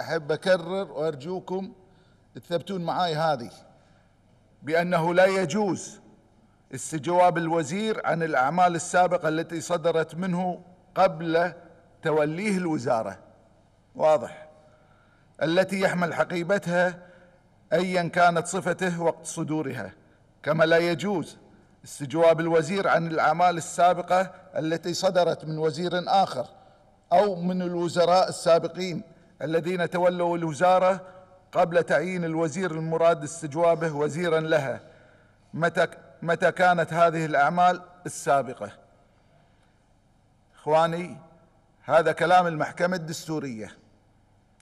أحب أكرر وأرجوكم تثبتون معاي هذه بأنه لا يجوز استجواب الوزير عن الأعمال السابقة التي صدرت منه قبل توليه الوزارة واضح التي يحمل حقيبتها أيا كانت صفته وقت صدورها كما لا يجوز استجواب الوزير عن الأعمال السابقة التي صدرت من وزير آخر أو من الوزراء السابقين الذين تولوا الوزارة قبل تعيين الوزير المراد استجوابه وزيرا لها متى متى كانت هذه الأعمال السابقة إخواني هذا كلام المحكمة الدستورية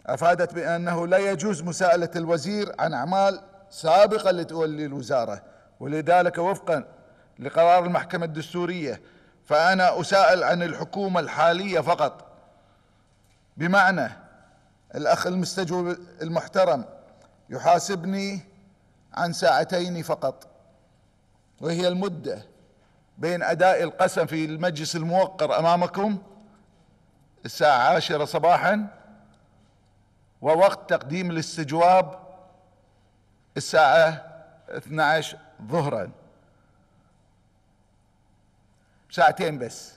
أفادت بأنه لا يجوز مساءلة الوزير عن أعمال سابقة لتولي الوزارة ولذلك وفقا لقرار المحكمة الدستورية فأنا أساءل عن الحكومة الحالية فقط بمعنى الأخ المستجوب المحترم يحاسبني عن ساعتين فقط وهي المدة بين أداء القسم في المجلس الموقر أمامكم الساعة عاشرة صباحا ووقت تقديم الاستجواب الساعة 12 ظهرا ساعتين بس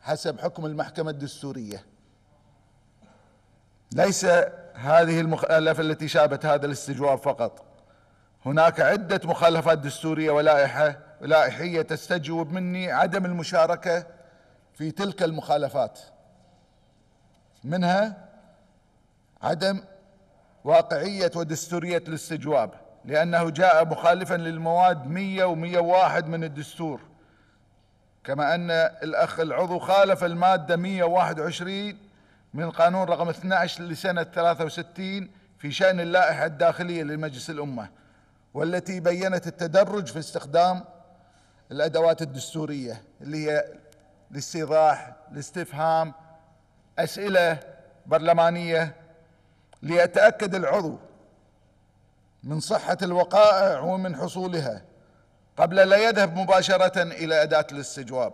حسب حكم المحكمة الدستورية ليس هذه المخالفة التي شابت هذا الاستجواب فقط هناك عدة مخالفات دستورية ولائحة لائحية تستجوب مني عدم المشاركة في تلك المخالفات منها عدم واقعية ودستورية الاستجواب لأنه جاء مخالفا للمواد 100 و 101 من الدستور كما أن الأخ العضو خالف المادة 121 من قانون رقم 12 لسنة 63 في شأن اللائحة الداخلية لمجلس الأمة والتي بينت التدرج في استخدام الأدوات الدستورية اللي هي الاستيضاح الاستفهام أسئلة برلمانية ليتأكد العضو من صحة الوقائع ومن حصولها قبل لا يذهب مباشرة إلى أداة الاستجواب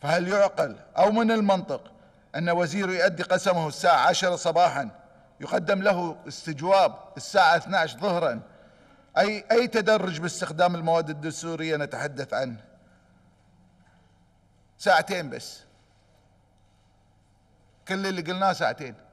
فهل يعقل أو من المنطق أن وزير يؤدي قسمه الساعة عشرة صباحا يقدم له استجواب الساعة 12 ظهرا أي أي تدرج باستخدام المواد الدستورية نتحدث عنه ساعتين بس كل اللي قلناه ساعتين